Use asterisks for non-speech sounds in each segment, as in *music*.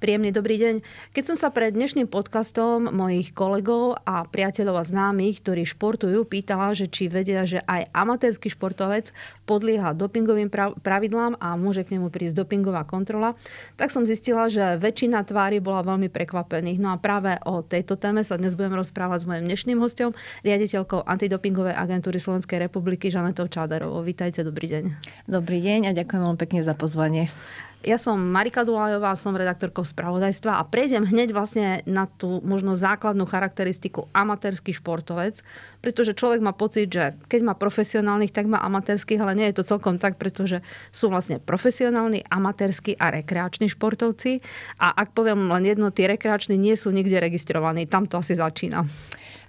Príjemný dobrý deň. Keď som sa pred dnešným podcastom mojich kolegov a priateľov a známych, ktorí športujú, pýtala, že či vedia, že aj amatérsky športovec podlieha dopingovým pravidlám a môže k nemu prísť dopingová kontrola, tak som zistila, že väčšina tvári bola veľmi prekvapených. No a práve o tejto téme sa dnes budem rozprávať s mojim dnešným hostom, riaditeľkou antidopingovej agentúry Slovenskej republiky Žanetou Čáderovou. Vítajte, dobrý deň. Dobrý deň a ďakujem veľmi pekne za pozvanie. Ja som Marika Dulajová, som redaktorkou spravodajstva a prejdem hneď vlastne na tú možno základnú charakteristiku amatérsky športovec, pretože človek má pocit, že keď má profesionálnych, tak má amatérskych, ale nie je to celkom tak, pretože sú vlastne profesionálni, amatérsky a rekreační športovci a ak poviem len jedno, tí rekreační nie sú nikde registrovaní, tam to asi začína.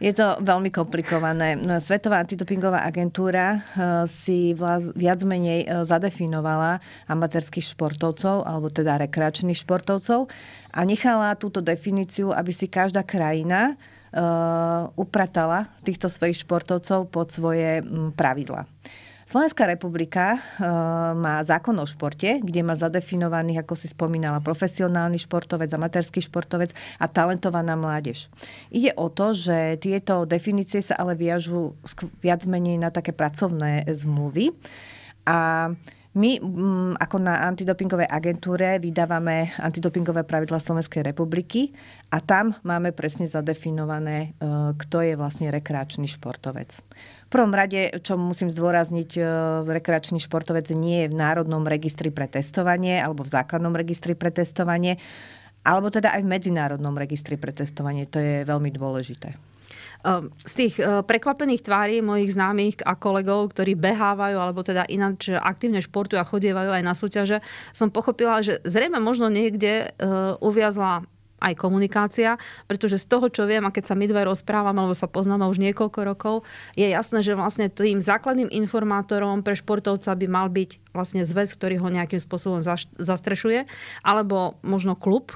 Je to veľmi komplikované. No, Svetová antidopingová agentúra eh, si viac menej eh, zadefinovala amatérských športovcov, alebo teda rekreačných športovcov a nechala túto definíciu, aby si každá krajina eh, upratala týchto svojich športovcov pod svoje mm, pravidla. Slovenská republika e, má zákon o športe, kde má zadefinovaných, ako si spomínala, profesionálny športovec, amatérsky športovec a talentovaná mládež. Ide o to, že tieto definície sa ale viažú viac menej na také pracovné eh, zmluvy. A my mm, ako na antidopingovej agentúre vydávame antidopingové pravidla Slovenskej republiky a tam máme presne zadefinované, eh, kto je vlastne rekreačný športovec prvom rade, čo musím zdôrazniť, e, rekreačný športovec nie je v Národnom registri pre testovanie alebo v základnom registri pre testovanie, alebo teda aj v Medzinárodnom registri pre testovanie. To je veľmi dôležité. Ehm, z tých e, prekvapených tvári mojich známych a kolegov, ktorí behávajú alebo teda ináč aktívne športujú a chodievajú aj na súťaže, som pochopila, že zrejme možno niekde e, uviazla aj komunikácia, pretože z toho, čo viem, a keď sa my dve rozprávame, alebo sa poznáme už niekoľko rokov, je jasné, že vlastne tým základným informátorom pre športovca by mal byť vlastne zväz, ktorý ho nejakým spôsobom zastrešuje, alebo možno klub,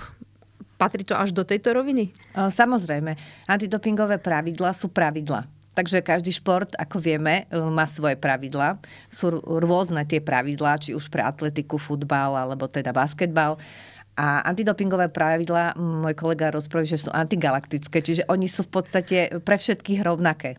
Patrí to až do tejto roviny? E, samozrejme. Antidopingové pravidla sú pravidla. Takže každý šport, ako vieme, e, má svoje pravidla, Sú rôzne tie pravidlá, či už pre atletiku, futbal alebo teda basketbal. A antidopingové pravidlá, môj kolega rozpráva, že sú antigalaktické, čiže oni sú v podstate pre všetkých rovnaké.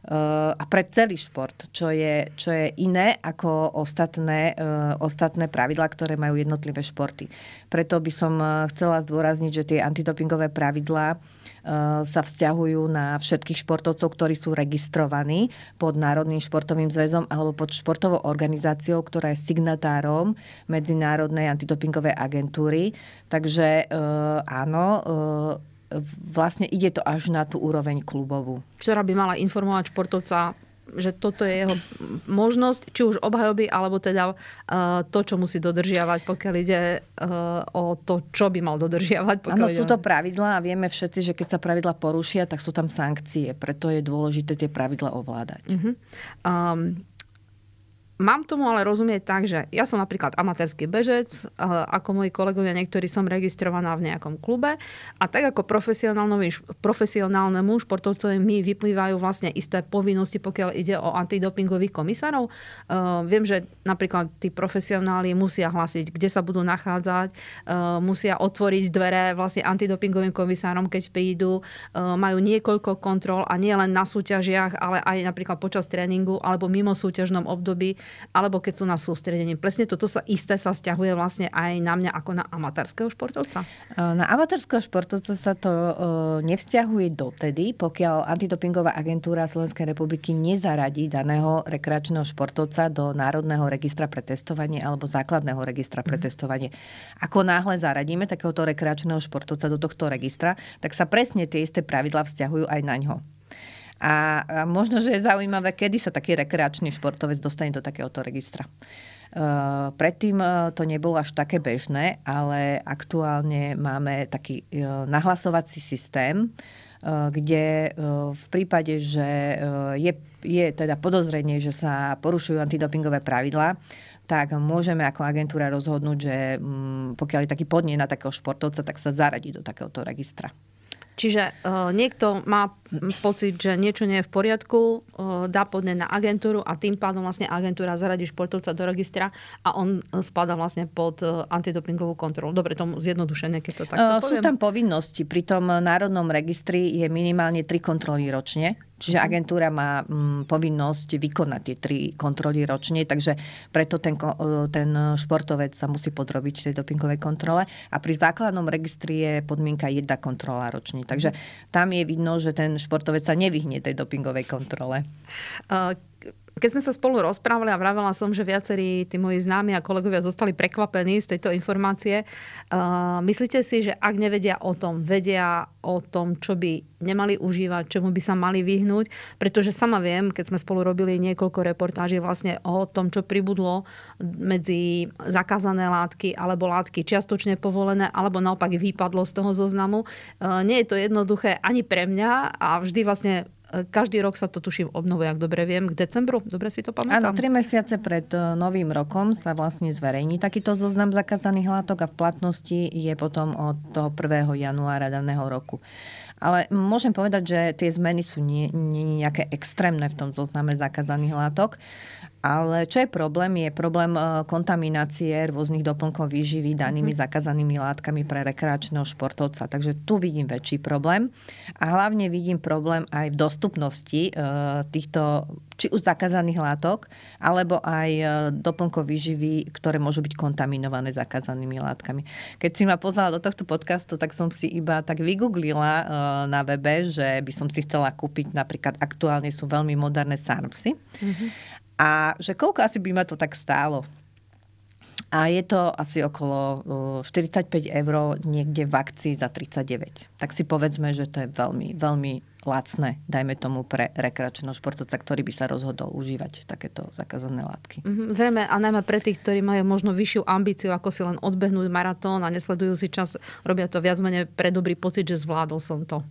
Uh, a pre celý šport, čo je, čo je iné ako ostatné, uh, ostatné pravidlá, ktoré majú jednotlivé športy. Preto by som e, chcela zdôrazniť, že tie antidopingové pravidlá Eh, sa vzťahujú na všetkých športovcov, ktorí sú registrovaní pod Národným športovým zväzom alebo pod športovou organizáciou, ktorá je signatárom Medzinárodnej antidopingovej agentúry. Takže eh, áno, eh, vlastne ide to až na tú úroveň klubovú. Ktorá by mala informovať športovca že toto je jeho možnosť, či už obhajoby, alebo teda uh, to, čo musí dodržiavať, pokiaľ ide uh, o to, čo by mal dodržiavať. Áno, sú to pravidlá a vieme všetci, že keď sa pravidla porušia, tak sú tam sankcie. Preto je dôležité tie pravidla ovládať. Uh-huh. Um, Mám tomu ale rozumieť tak, že ja som napríklad amatérsky bežec, eh, ako moji kolegovia, niektorí som registrovaná v nejakom klube a tak ako profesionálnemu športovcovi mi vyplývajú vlastne isté povinnosti, pokiaľ ide o antidopingových komisárov. Eh, viem, že napríklad tí profesionáli musia hlásiť, kde sa budú nachádzať, eh, musia otvoriť dvere vlastne antidopingovým komisárom, keď prídu, majú niekoľko kontrol a nie len na súťažiach, ale aj napríklad počas tréningu alebo mimo súťažnom období alebo keď sú na sústredení. Presne toto sa isté sa stiahuje vlastne aj na mňa ako na amatérskeho športovca. Na amatárskeho športovca sa to nevzťahuje dotedy, pokiaľ antidopingová agentúra Slovenskej republiky nezaradí daného rekreačného športovca do Národného registra pre testovanie alebo základného registra pre mhm. testovanie. Ako náhle zaradíme takéhoto rekreačného športovca do tohto registra, tak sa presne tie isté pravidla vzťahujú aj na ňo. A, a možno, že je zaujímavé, kedy sa taký rekreačný športovec dostane do takéhoto registra. Uh, predtým uh, to nebolo až také bežné, ale aktuálne máme taký uh, nahlasovací systém, kde v prípade, že je, je teda podozrenie, že sa porušujú antidopingové pravidlá, tak môžeme ako agentúra rozhodnúť, že um, pokiaľ je taký podnie na takého športovca, tak sa zaradí do takéhoto registra. Čiže uh, niekto má pocit, že niečo nie je v poriadku, uh, dá podne na agentúru a tým pádom vlastne agentúra zaradí športovca do registra a on e, spada vlastne pod uh, antidopingovú kontrolu. Dobre, tomu zjednodušenie, keď to takto uh, poviem. Sú tam povinnosti. Pri tom Národnom registri je minimálne tri kontroly ročne Čiže mhm. agentúra má m, mm, povinnosť vykonať tie tri kontroly ročne, takže preto ten, e, ten športovec sa musí podrobiť tej dopingovej kontrole. A pri základnom registri je podmienka jedna kontrola ročne. Takže mhm. tam je vidno, že ten športovec sa nevyhne tej dopingovej kontrole. E, keď sme sa spolu rozprávali a vravela som, že viacerí tí moji známi a kolegovia zostali prekvapení z tejto informácie, uh, myslíte si, že ak nevedia o tom, vedia o tom, čo by nemali užívať, čomu by sa mali vyhnúť, pretože sama viem, keď sme spolu robili niekoľko reportáží vlastne o tom, čo pribudlo medzi zakázané látky alebo látky čiastočne povolené, alebo naopak vypadlo z toho zoznamu. Uh, nie je to jednoduché ani pre mňa a vždy vlastne každý rok sa to tuším obnovuje, ak dobre viem, k decembru. Dobre si to pamätám? Áno, tri mesiace pred e, novým rokom sa vlastne zverejní takýto zoznam zakázaných látok a v platnosti je potom od toho 1. januára daného roku. Ale môžem povedať, že tie zmeny sú nie, nie nejaké extrémne v tom zozname zakázaných látok. Ale čo je problém, je problém e, kontaminácie rôznych doplnkov výživy danými mm-hmm. zakázanými látkami pre rekreačného športovca. Takže tu vidím väčší problém. A hlavne vidím problém aj v dostupnosti e, týchto či už zakázaných látok, alebo aj e, doplnkov výživy, ktoré môžu byť kontaminované zakázanými látkami. Keď si ma pozvala do tohto podcastu, tak som si iba tak vygooglila na webe, že by som si chcela kúpiť napríklad aktuálne sú veľmi moderné sarmsy. Mm-hmm. A že koľko asi by ma to tak stálo? A je to asi okolo 45 eur niekde v akcii za 39. Tak si povedzme, že to je veľmi, veľmi lacné, dajme tomu pre rekreačného športovca, ktorý by sa rozhodol užívať takéto zakázané látky. Mm-hmm, zrejme a najmä pre tých, ktorí majú možno vyššiu ambíciu, ako si len odbehnúť maratón a nesledujú si čas, robia to viac menej pre dobrý pocit, že zvládol som to.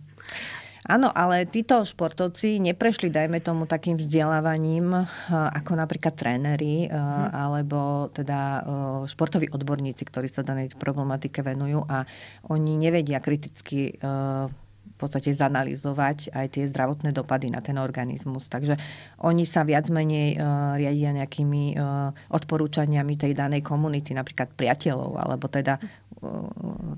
Áno, ale títo športovci neprešli, dajme tomu, takým vzdelávaním, eh, ako napríklad tréneri, hm. alebo teda eh, športoví odborníci, ktorí sa danej problematike venujú a oni nevedia kriticky v podstate zanalizovať aj tie zdravotné dopady na ten organizmus. Takže oni sa viac menej riadia nejakými odporúčaniami tej danej komunity, napríklad priateľov, alebo teda mhm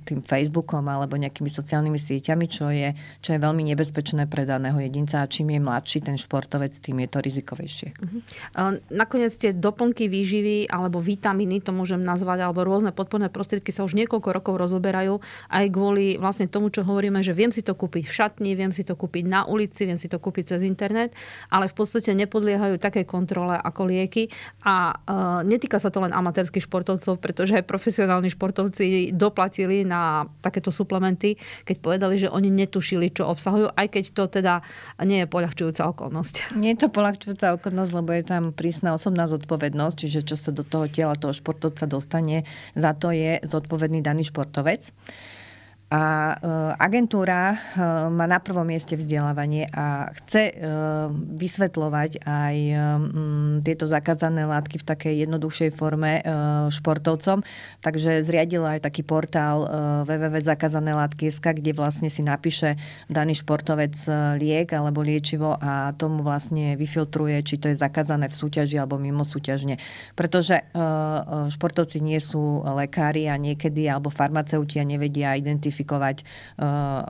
tým Facebookom alebo nejakými sociálnymi sieťami, čo je, čo je veľmi nebezpečné pre daného jedinca a čím je mladší ten športovec, tým je to rizikovejšie. Uh-huh. Nakoniec tie doplnky výživy alebo vitamíny, to môžem nazvať, alebo rôzne podporné prostriedky sa už niekoľko rokov rozoberajú aj kvôli vlastne tomu, čo hovoríme, že viem si to kúpiť v šatni, viem si to kúpiť na ulici, viem si to kúpiť cez internet, ale v podstate nepodliehajú také kontrole ako lieky a uh, netýka sa to len amatérských športovcov, pretože aj profesionálni športovci doplatili na takéto suplementy, keď povedali, že oni netušili, čo obsahujú, aj keď to teda nie je poľahčujúca okolnosť. *laughs* Nie je to poľahčujúca okolnosť, lebo je tam prísna osobná zodpovednosť, čiže čo sa do toho tela toho športovca dostane, za to je zodpovedný daný športovec. A e, agentúra e, má na prvom mieste vzdelávanie a chce e, vysvetľovať aj tieto zakázané látky v takej jednoduchšej forme športovcom. Takže zriadila aj taký portál www.zakazanelátky.sk, kde vlastne si napíše daný športovec liek alebo liečivo a tomu vlastne vyfiltruje, či to je zakázané v súťaži alebo mimo súťažne. Pretože športovci nie sú lekári a niekedy alebo farmaceuti a nevedia identifikovať identifikovať eh,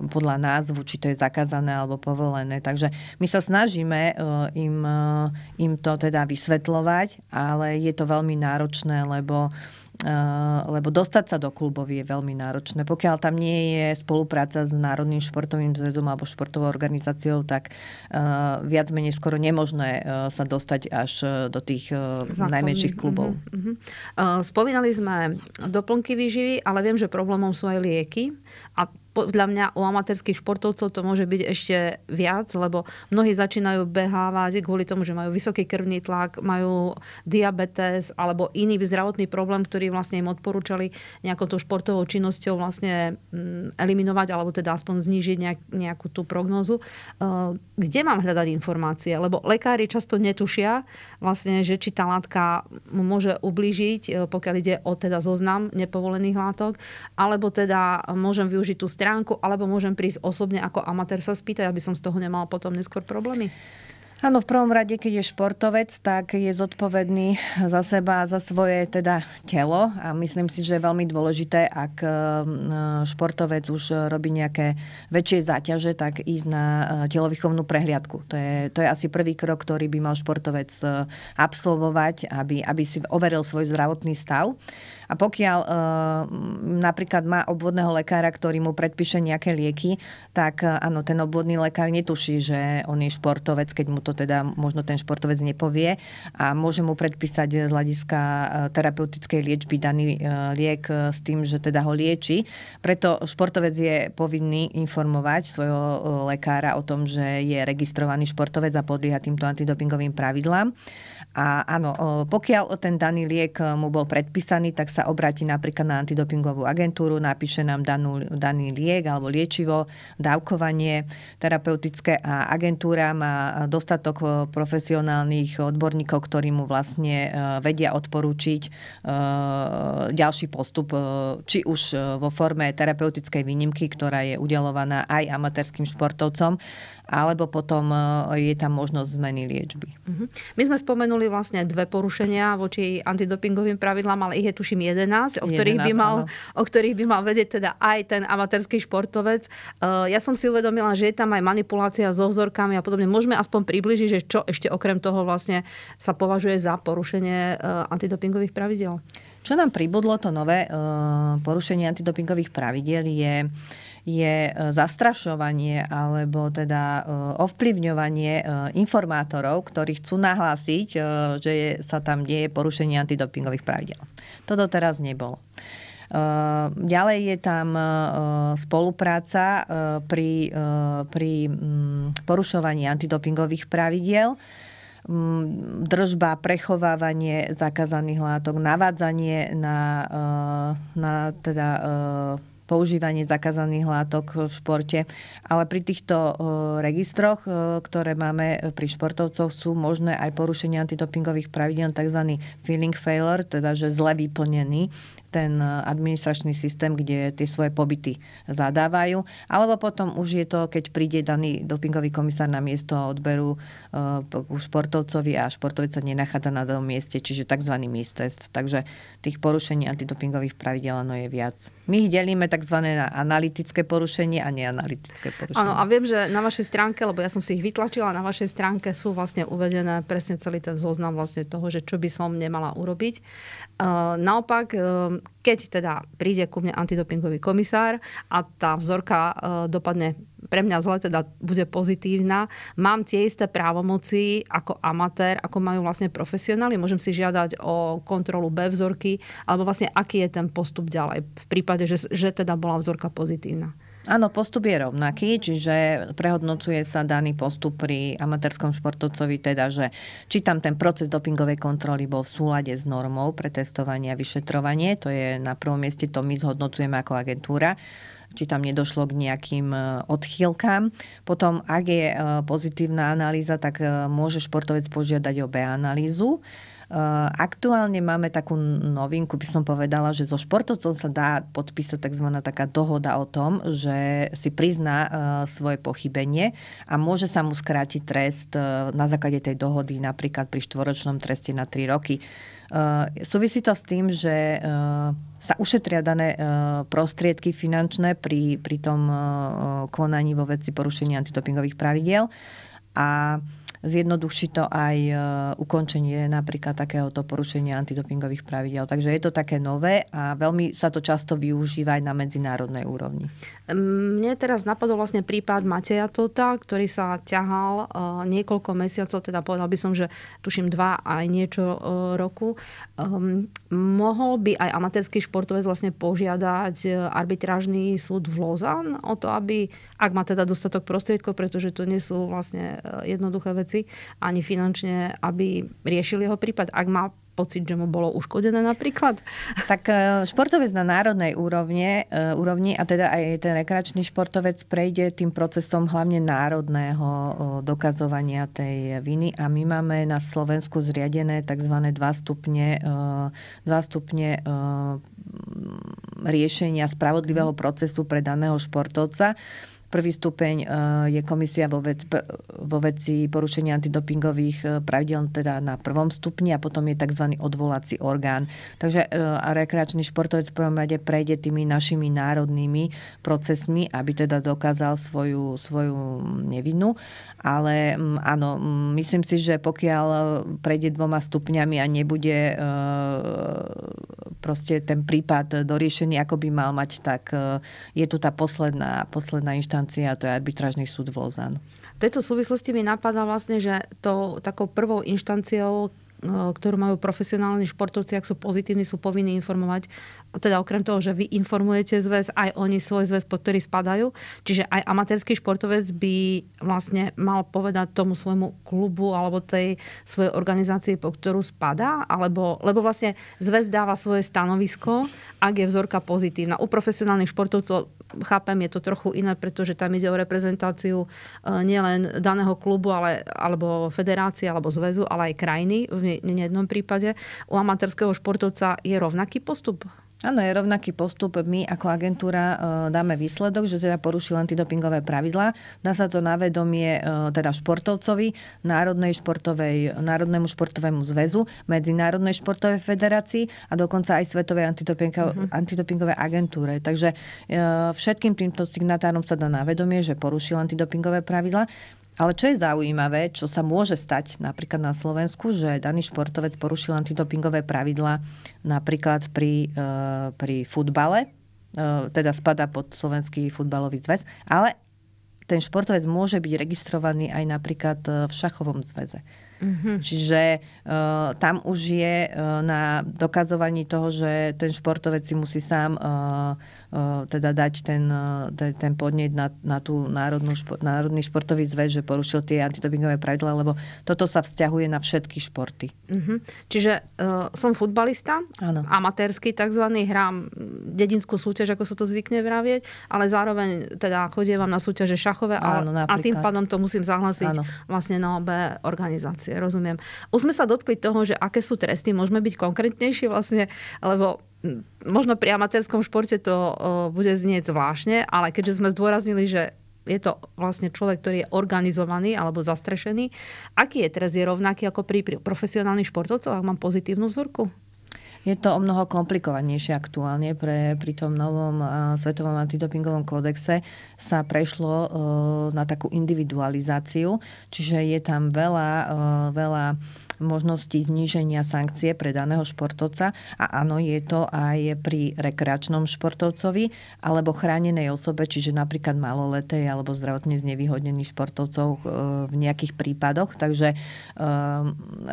podľa názvu, či to je zakázané alebo povolené. Takže my sa snažíme eh, im, eh, im to teda vysvetľovať, ale je to veľmi náročné, lebo uh, Eh, lebo dostať sa do klubov je veľmi náročné. Pokiaľ tam nie je spolupráca s Národným športovým zvedom alebo športovou organizáciou, tak eh, viac menej skoro nemožné eh, sa dostať až do tých Základný. najmenších klubov. Uh-huh, uh-huh. Spomínali sme doplnky výživy, ale viem, že problémom sú aj lieky. A podľa mňa u amatérských športovcov to môže byť ešte viac, lebo mnohí začínajú behávať kvôli tomu, že majú vysoký krvný tlak, majú diabetes alebo iný zdravotný problém, ktorý vlastne im odporúčali nejakou tou športovou činnosťou vlastne mm, eliminovať alebo teda aspoň znížiť nejak, nejakú tú prognózu. Eh, kde mám hľadať informácie? Lebo lekári často netušia vlastne, že či tá látka môže ublížiť, eh, pokiaľ ide o teda zoznam nepovolených látok, alebo teda môžem využiť tú stránku, alebo môžem prísť osobne ako amatér sa spýtať, aby som z toho nemal potom neskôr problémy? Áno, v prvom rade, keď je športovec, tak je zodpovedný za seba a za svoje teda telo a myslím si, že je veľmi dôležité, ak e, e, športovec už robí nejaké väčšie záťaže, tak ísť na e, telovýchovnú prehliadku. To je, to je asi prvý krok, ktorý by mal športovec absolvovať, aby, aby si overil svoj zdravotný stav. A pokiaľ e, napríklad má obvodného lekára, ktorý mu predpíše nejaké lieky, tak eh, áno, ten obvodný lekár netuší, že on je športovec, keď mu to teda možno ten športovec nepovie a môže mu predpísať z hľadiska eh, terapeutickej liečby daný liek s tým, že teda ho lieči. Preto športovec je povinný informovať svojho lekára o tom, že je registrovaný športovec a podlieha týmto antidopingovým pravidlám. A áno, pokiaľ ten daný liek mu bol predpísaný, tak sa sa obráti napríklad na antidopingovú agentúru, napíše nám danú, daný liek alebo liečivo, dávkovanie terapeutické a agentúra má dostatok e, profesionálnych odborníkov, ktorí mu vlastne e, vedia odporúčiť e, ďalší postup, či už vo forme terapeutickej výnimky, ktorá je udelovaná aj amatérským športovcom, alebo potom je tam možnosť zmeny liečby. Mhm. My sme spomenuli vlastne dve porušenia voči antidopingovým pravidlám, ale ich je tuším 11, o ktorých, 11, by mal, o ktorých by mal vedieť teda aj ten amatérsky športovec. Eh, ja som si uvedomila, že je tam aj manipulácia so vzorkami a podobne. Môžeme aspoň približiť, že čo ešte okrem toho vlastne sa považuje za porušenie eh, antidopingových pravidel? Čo nám pribudlo to nové eh, porušenie antidopingových pravidel je je e, zastrašovanie alebo teda e, ovplyvňovanie e, informátorov, ktorí chcú nahlásiť, že sa tam deje porušenie antidopingových pravidel. Toto teraz nebolo. Ďalej je tam spolupráca pri, pri mm, porušovaní antidopingových pravidiel mm, držba, prechovávanie zakázaných látok, navádzanie na, na teda používanie zakázaných látok v športe. Ale pri týchto e, registroch, e, ktoré máme pri športovcoch, sú možné aj porušenia antidopingových pravidel, tzv. feeling failure, teda že zle vyplnený ten e, administračný systém, kde tie svoje pobyty zadávajú. Alebo potom už je to, keď príde daný dopingový komisár na miesto odberu e, uh, športovcovi a športovec sa nenachádza na danom mieste, čiže tzv. mistest. Takže tých porušení antidopingových pravidel no je viac. My ich delíme tzv. na analytické porušenie a neanalytické porušenie. Áno, a viem, že na vašej stránke, lebo ja som si ich vytlačila, na vašej stránke sú vlastne uvedené presne celý ten zoznam vlastne toho, že čo by som nemala urobiť. Uh, naopak, uh, keď teda príde ku mne antidopingový komisár a tá vzorka e, dopadne pre mňa zle, teda bude pozitívna, mám tie isté právomoci ako amatér, ako majú vlastne profesionáli. Môžem si žiadať o kontrolu B vzorky, alebo vlastne aký je ten postup ďalej v prípade, že, že teda bola vzorka pozitívna. Áno, postup je rovnaký, čiže prehodnocuje sa daný postup pri amatérskom športovcovi, teda, že či tam ten proces dopingovej kontroly bol v súlade s normou pre testovanie a vyšetrovanie, to je na prvom mieste, to my zhodnocujeme ako agentúra či tam nedošlo k nejakým e, odchýlkám. Potom, ak je e, pozitívna analýza, tak e, môže športovec požiadať o B analýzu Eh, aktuálne máme takú novinku, by som povedala, že so športovcom sa dá podpísať tzv. taká dohoda o tom, že si prizná eh, svoje pochybenie a môže sa mu skrátiť trest eh, na základe tej dohody, napríklad pri štvoročnom treste na 3 roky. Súvisí to s tým, že sa ušetria dané prostriedky finančné pri, pri tom konaní vo veci porušenia antidopingových pravidiel a zjednoduchší to aj e, ukončenie napríklad takéhoto porušenia antidopingových pravidel. Takže je to také nové a veľmi sa to často využíva aj na medzinárodnej úrovni. Mne teraz napadol vlastne prípad Mateja Tota, ktorý sa ťahal e, niekoľko mesiacov, teda povedal by som, že tuším dva aj niečo e, roku. Ehm, mohol by aj amatérsky športovec vlastne požiadať arbitrážny súd v Lozan o to, aby, ak má teda dostatok prostriedkov, pretože to nie sú vlastne jednoduché veci, veci, ani finančne, aby riešili jeho prípad. Ak má pocit, že mu bolo uškodené napríklad? Tak e, športovec na národnej úrovne, e, úrovni a teda aj ten rekreačný športovec prejde tým procesom hlavne národného dokazovania tej viny a my máme na Slovensku zriadené tzv. dva stupne, e, dva stupne riešenia spravodlivého mhm. procesu pre daného športovca. Prvý stupeň e, je komisia vo, vec, vo veci porušenia antidopingových e, pravidel teda na prvom stupni a potom je tzv. odvolací orgán. Takže e, a rekreačný športovec v prvom rade prejde tými našimi národnými procesmi, aby teda dokázal svoju, svoju nevinu. Ale mm, áno, mm, myslím si, že pokiaľ prejde dvoma stupňami a nebude proste ten prípad doriešený, ako by mal mať, tak e, je tu tá posledná, posledná inštancia, to je arbitrážny súd Lozan. V tejto súvislosti mi napadá vlastne, že to takou prvou inštanciou, Eh, ktorú majú profesionálni športovci, ak sú pozitívni, sú povinní informovať. Teda okrem toho, že vy informujete zväz, aj oni svoj zväz, pod ktorý spadajú. Čiže aj amatérsky športovec by vlastne mal povedať tomu svojmu klubu alebo tej svojej organizácii, po ktorú spadá, alebo, lebo vlastne zväz dáva svoje stanovisko, ak je vzorka pozitívna. U profesionálnych športovcov chápem, je to trochu iné, pretože tam ide o reprezentáciu e, nielen daného klubu, ale, alebo federácie, alebo zväzu, ale aj krajiny v jednom prípade. U amatérskeho športovca je rovnaký postup Áno, je rovnaký postup. My ako agentúra e, dáme výsledok, že teda porušil antidopingové pravidlá. Dá sa to na vedomie e, teda športovcovi, Národnej športovej, Národnému športovému zväzu, Medzinárodnej športovej federácii a dokonca aj Svetovej antidopingo- uh-huh. Mhm. antidopingovej agentúre. Takže e, všetkým týmto signatárom sa dá na vedomie, že porušil antidopingové pravidlá. Ale čo je zaujímavé, čo sa môže stať napríklad na Slovensku, že daný športovec porušil antidopingové pravidla napríklad pri, eh, pri futbale, eh, teda spada pod Slovenský futbalový zväz, ale ten športovec môže byť registrovaný aj napríklad eh, v šachovom zväze. Mm-hmm. Čiže uh, tam už je uh, na dokazovaní toho, že ten športovec si musí sám uh, uh, teda dať ten, uh, ten podnieť na, na tú národnú špo, národný športový zväz, že porušil tie antidopingové pravidla, lebo toto sa vzťahuje na všetky športy. Mm-hmm. Čiže uh, som futbalista, ano. amatérsky tzv. hrám dedinskú súťaž, ako sa to zvykne vravieť, ale zároveň teda chodievam na súťaže šachové a, ano, a tým pádom to musím zahlásiť ano. vlastne na obe organizácie rozumiem. Už sme sa dotkli toho, že aké sú tresty, môžeme byť konkrétnejší vlastne, lebo možno pri amatérskom športe to uh, bude znieť zvláštne, ale keďže sme zdôraznili, že je to vlastne človek, ktorý je organizovaný alebo zastrešený. Aký je trest? Je rovnaký ako pri profesionálnych športovcoch, ak mám pozitívnu vzorku? Je to o mnoho komplikovanejšie aktuálne. Pre, pri tom novom uh, Svetovom antidopingovom kódexe sa prešlo uh, na takú individualizáciu, čiže je tam veľa, uh, veľa možnosti zníženia sankcie pre daného športovca a áno, je to aj pri rekreačnom športovcovi alebo chránenej osobe, čiže napríklad maloletej alebo zdravotne znevýhodnených športovcov eh, v nejakých prípadoch. Takže eh,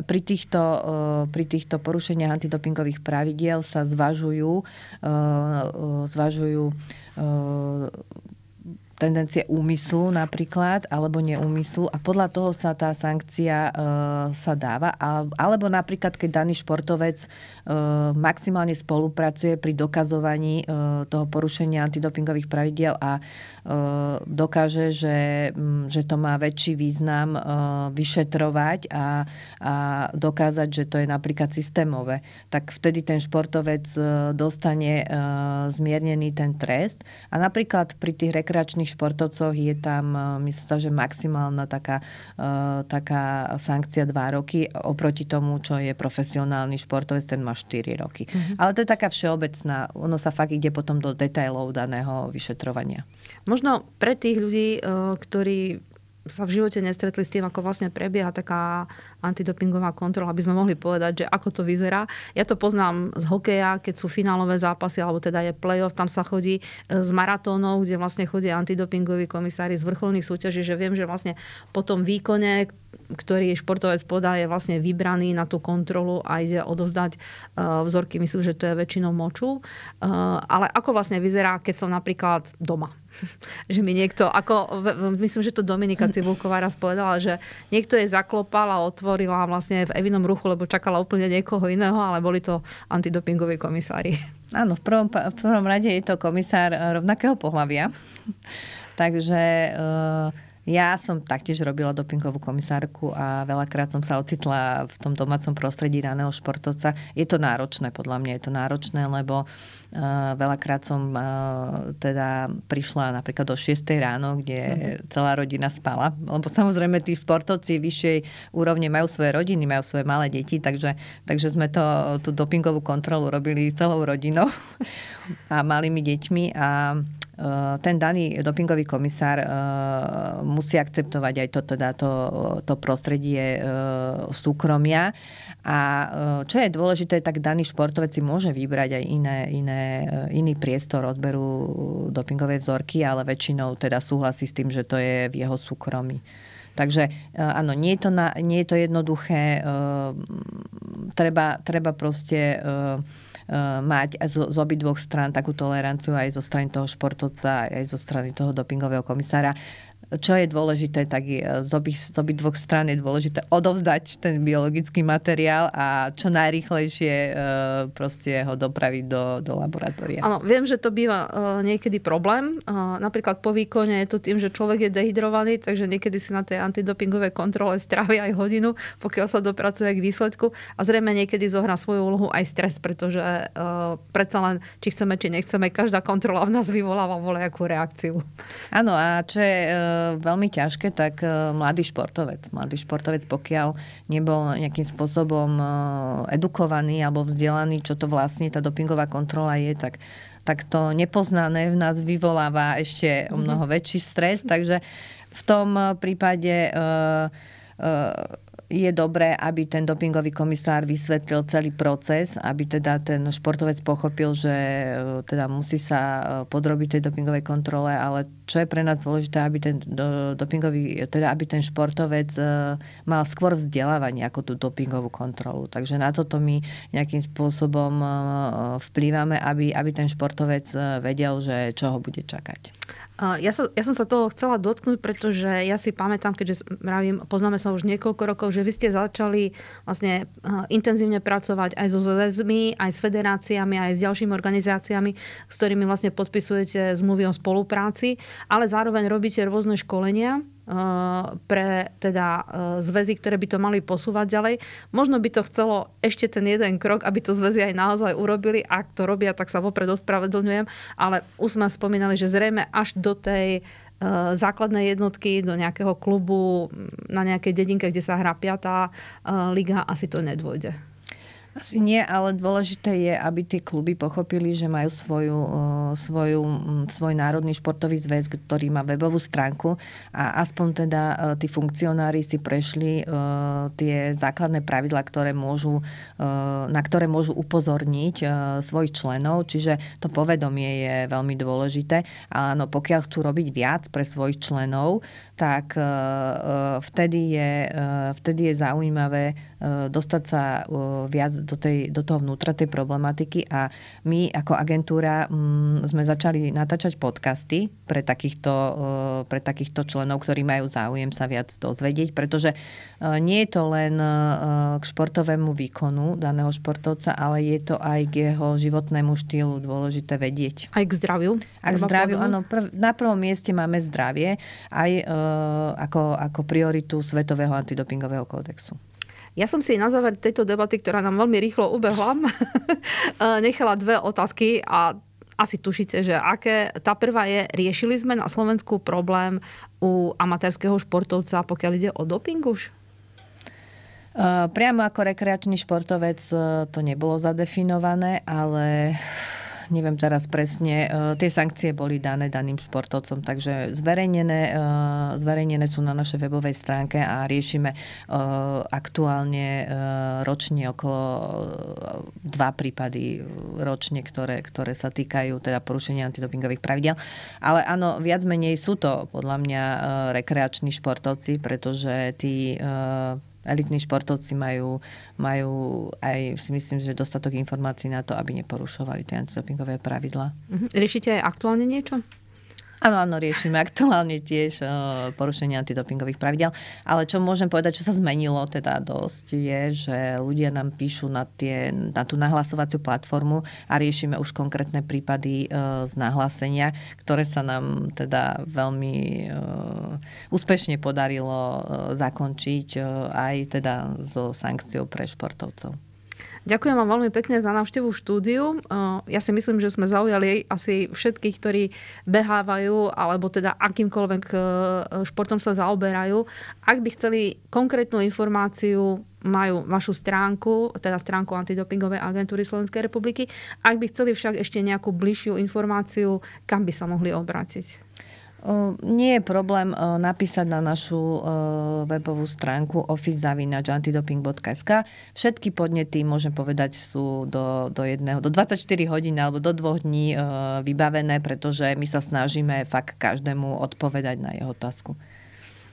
pri týchto, eh, pri týchto porušeniach antidopingových pravidiel sa zvažujú, zvažujú tendencie úmyslu napríklad, alebo neúmyslu a podľa toho sa tá sankcia e, sa dáva. A, alebo napríklad, keď daný športovec e, maximálne spolupracuje pri dokazovaní e, toho porušenia antidopingových pravidiel a e, Eh, dokáže, že, mm, že to má väčší význam eh, vyšetrovať a, a dokázať, že to je napríklad systémové, tak vtedy ten športovec eh, dostane zmiernený ten trest. A napríklad pri tých rekreačných športovcoch je tam, myslím, sa, že maximálna taká, taká sankcia 2 roky oproti tomu, čo je profesionálny športovec, ten má 4 roky. Mhm. Ale to je taká všeobecná, ono sa fakt ide potom do detailov daného vyšetrovania. Možno pre tých ľudí, e, ktorí sa v živote nestretli s tým, ako vlastne prebieha taká antidopingová kontrola, aby sme mohli povedať, že ako to vyzerá. Ja to poznám z hokeja, keď sú finálové zápasy, alebo teda je playoff, tam sa chodí e, z maratónov, kde vlastne chodí antidopingoví komisári z vrcholných súťaží, že viem, že vlastne po tom výkone, ktorý športovec podá, je vlastne vybraný na tú kontrolu a ide odovzdať e, vzorky. Myslím, že to je väčšinou moču. E, ale ako vlastne vyzerá, keď som napríklad doma? *laughs* že mi niekto, ako, myslím, že to Dominika Cibulková raz povedala, že niekto je zaklopala, otvorila vlastne v evinom ruchu, lebo čakala úplne niekoho iného, ale boli to antidopingoví komisári. Áno, v prvom, v prvom rade je to komisár e, rovnakého pohľavia. *laughs* Takže e- ja som taktiež robila dopingovú komisárku a veľakrát som sa ocitla v tom domácom prostredí raného športovca. Je to náročné, podľa mňa je to náročné, lebo uh, veľakrát som uh, teda prišla napríklad do 6 ráno, kde mm celá rodina spala. Lebo samozrejme tí športovci vyššej úrovne majú svoje rodiny, majú svoje malé deti, takže, takže sme to, tú dopingovú kontrolu robili celou rodinou *laughs* a malými deťmi a Eh, ten daný dopingový komisár eh, musí akceptovať aj to, teda to, to prostredie eh, súkromia. A čo je dôležité, tak daný športovec si môže vybrať aj iné, iné, iný priestor odberu dopingovej vzorky, ale väčšinou teda súhlasí s tým, že to je v jeho súkromí. Takže áno, nie je to, na, nie je to jednoduché. Treba, treba proste Eh, mať z, z dvoch strán takú toleranciu aj zo strany toho športovca, aj zo strany toho dopingového komisára čo je dôležité, tak je, eh, z, obi, z obi dvoch strán je dôležité odovzdať ten biologický materiál a čo najrychlejšie e, proste ho dopraviť do, do laboratória. Áno, viem, že to býva e, niekedy problém. E, napríklad po výkone je to tým, že človek je dehydrovaný, takže niekedy si na tej antidopingovej kontrole strávi aj hodinu, pokiaľ sa dopracuje k výsledku. A zrejme niekedy zohrá svoju úlohu aj stres, pretože e, predsa len, či chceme, či nechceme, každá kontrola v nás vyvoláva voľajakú reakciu. Áno, a čo je veľmi ťažké, tak e, mladý športovec. Mladý športovec, pokiaľ nebol nejakým spôsobom e, edukovaný alebo vzdelaný, čo to vlastne tá dopingová kontrola je, tak tak to nepoznané v nás vyvoláva ešte o mhm. mnoho väčší stres, takže v tom e, prípade uh, uh, je dobré, aby ten dopingový komisár vysvetlil celý proces, aby teda ten športovec pochopil, že e, teda musí sa e, podrobiť tej dopingovej kontrole, ale čo je pre nás dôležité, aby ten dopingový, teda aby ten športovec e, mal skôr vzdelávanie ako tú dopingovú kontrolu. Takže na toto my nejakým spôsobom vplývame, aby, aby ten športovec vedel, že čo ho bude čakať. Ja, sa, ja som sa toho chcela dotknúť, pretože ja si pamätám, keďže mravím, poznáme sa už niekoľko rokov, že vy ste začali vlastne intenzívne pracovať aj so zväzmi, aj s federáciami, aj s ďalšími organizáciami, s ktorými vlastne podpisujete zmluvy o spolupráci, ale zároveň robíte rôzne školenia. Eh, pre teda eh, zväzy, ktoré by to mali posúvať ďalej. Možno by to chcelo ešte ten jeden krok, aby to zväzy aj naozaj urobili. Ak to robia, tak sa vopred ospravedlňujem. Ale už sme spomínali, že zrejme až do tej eh, základnej jednotky, do nejakého klubu, mm, na nejakej dedinke, kde sa hrá piatá liga, asi to nedôjde. Asi nie, ale dôležité je, aby tie kluby pochopili, že majú svoju, eh, svoju, mm, svoj národný športový zväz, ktorý má webovú stránku a aspoň teda eh, tí funkcionári si prešli eh, tie základné pravidla, ktoré môžu, na ktoré môžu upozorniť svojich členov, čiže to povedomie je veľmi dôležité. áno, pokiaľ chcú robiť viac pre svojich členov, tak vtedy je, vtedy je zaujímavé dostať sa viac do, tej, do toho vnútra tej problematiky a my ako agentúra m, mm, sme začali natáčať podcasty pre takýchto, eh, pre takýchto členov, ktorí majú záujem sa viac dozvedieť, pretože eh, nie je to len eh, k športovému výkonu daného športovca, ale je to aj k jeho životnému štýlu dôležité vedieť. Aj k zdraviu. A k zdraviu, áno. Prv, na prvom mieste máme zdravie aj uh, ako, ako prioritu Svetového antidopingového kódexu. Ja som si na záver tejto debaty, ktorá nám veľmi rýchlo ubehla, *laughs* eh, nechala dve otázky a asi tušíte, že aké. Tá prvá je, riešili sme na Slovensku problém u amatérskeho športovca, pokiaľ ide o doping už? Eh, priamo ako rekreačný športovec eh, to nebolo zadefinované, ale neviem teraz presne, e, tie sankcie boli dané daným športovcom, takže zverejnené, e, zverejnené sú na našej webovej stránke a riešime e, aktuálne ročne okolo dva prípady ročne, ktoré, ktoré sa týkajú teda porušenia antidopingových pravidel. Ale áno, viac menej sú to podľa mňa rekreační športovci, pretože tí elitní športovci majú, majú aj si myslím, že dostatok informácií na to, aby neporušovali tie antidopingové pravidla. Mhm. Riešite aktuálne niečo? Áno, áno, riešime aktuálne tiež eh, porušenie antidopingových pravidel. Ale čo môžem povedať, čo sa zmenilo teda dosť, je, že ľudia nám píšu na, tie, na tú nahlasovaciu platformu a riešime už konkrétne prípady eh, z nahlásenia, ktoré sa nám teda veľmi eh, úspešne podarilo zakončiť aj teda so sankciou pre športovcov. Ďakujem vám veľmi pekne za návštevu štúdiu. Ja si myslím, že sme zaujali asi všetkých, ktorí behávajú alebo teda akýmkoľvek športom sa zaoberajú. Ak by chceli konkrétnu informáciu, majú vašu stránku, teda stránku Antidopingovej agentúry Slovenskej republiky. Ak by chceli však ešte nejakú bližšiu informáciu, kam by sa mohli obrátiť? Ehm, nie je problém ehm, napísať na našu ehm, webovú stránku office.antidoping.sk. Všetky podnety, môžem povedať, sú do, do, jedného, do 24 hodín alebo do dvoch dní vybavené, pretože my sa snažíme fakt každému odpovedať na jeho otázku.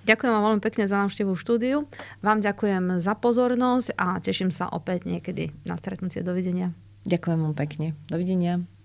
Ďakujem vám veľmi pekne za návštevu v štúdiu. Vám ďakujem za pozornosť a teším sa opäť niekedy na stretnutie. Dovidenia. Ďakujem vám pekne. Dovidenia.